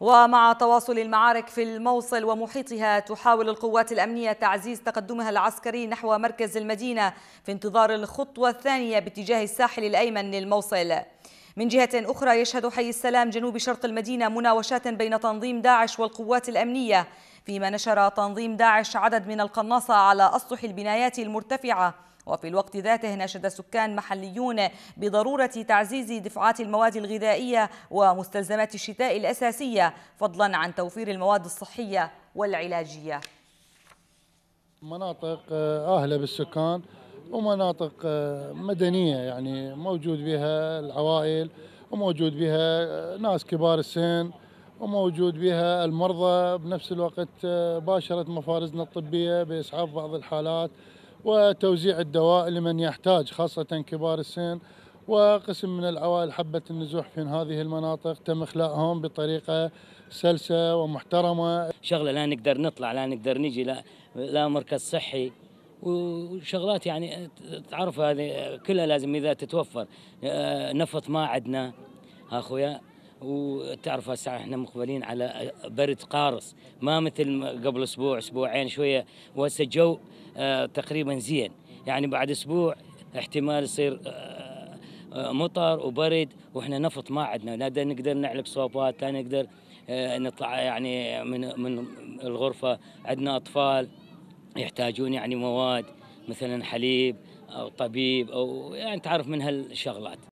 ومع تواصل المعارك في الموصل ومحيطها تحاول القوات الأمنية تعزيز تقدمها العسكري نحو مركز المدينة في انتظار الخطوة الثانية باتجاه الساحل الأيمن للموصل من جهة أخرى يشهد حي السلام جنوب شرق المدينة مناوشات بين تنظيم داعش والقوات الأمنية فيما نشر تنظيم داعش عدد من القناصة على أسطح البنايات المرتفعة وفي الوقت ذاته ناشد سكان محليون بضرورة تعزيز دفعات المواد الغذائية ومستلزمات الشتاء الأساسية فضلا عن توفير المواد الصحية والعلاجية مناطق آه، أهلة بالسكان ومناطق آه، مدنية يعني موجود بها العوائل وموجود بها آه، ناس كبار السن وموجود بها المرضى بنفس الوقت باشرت مفارزنا الطبية بإسعاف بعض الحالات وتوزيع الدواء لمن يحتاج خاصة كبار السن وقسم من العوائل حبت النزوح في هذه المناطق تم إخلاءهم بطريقة سلسة ومحترمة شغلة لا نقدر نطلع لا نقدر نجي لا, لا مركز صحي وشغلات يعني تعرف هذه كلها لازم إذا تتوفر آه، نفط ما عندنا أخويا وتعرف هسه احنا مقبلين على برد قارص ما مثل قبل اسبوع اسبوعين شويه وهسه الجو آه، تقريبا زين يعني بعد اسبوع احتمال يصير آه، آه، مطر وبرد واحنا نفط ما عندنا لا نقدر نعلق صوبات لا نقدر نطلع يعني من من الغرفه عندنا اطفال يحتاجون يعني مواد مثلا حليب او طبيب او يعني تعرف من هالشغلات